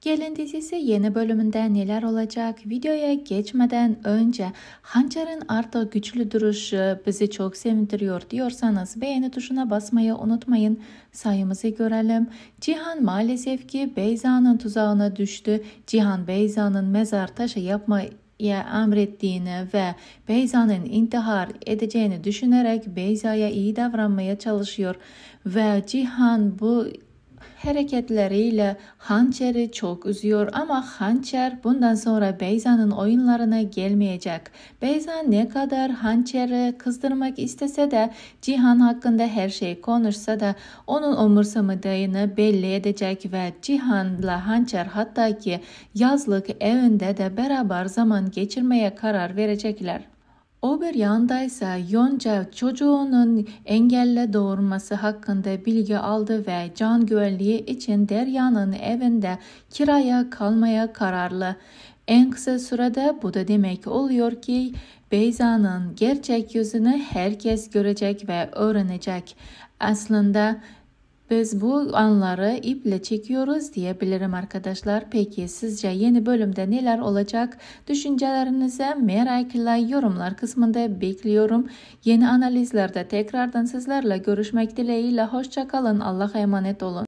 Gelin dizisi yeni bölümünde neler olacak? Videoya geçmeden önce Hançer'in artık güçlü duruşu bizi çok sevindiriyor diyorsanız beğeni tuşuna basmayı unutmayın. Sayımızı görelim. Cihan maalesef ki Beyza'nın tuzağına düştü. Cihan Beyza'nın mezar taşı yapmaya ya emrettiğini ve Beyza'nın intihar edeceğini düşünerek Beyza'ya iyi davranmaya çalışıyor ve Cihan bu hareketleriyle hançeri çok üzüyor ama hançer bundan sonra Beyza'nın oyunlarına gelmeyecek. Beyza ne kadar hançeri kızdırmak istese de Cihan hakkında her şey konuşsa da onun umursamadığını belli edecek ve Cihan'la hançer hatta ki yazlık evinde de beraber zaman geçirmeye karar verecekler. O bir yanda ise Yonca çocuğunun engelle doğurması hakkında bilgi aldı ve can güvenliği için Derya'nın evinde kiraya kalmaya kararlı. En kısa sürede bu da demek oluyor ki Beyza'nın gerçek yüzünü herkes görecek ve öğrenecek. Aslında biz bu anları iple çekiyoruz diyebilirim arkadaşlar. Peki sizce yeni bölümde neler olacak? Düşüncelerinize merakla yorumlar kısmında bekliyorum. Yeni analizlerde tekrardan sizlerle görüşmek dileğiyle. Hoşçakalın. Allah'a emanet olun.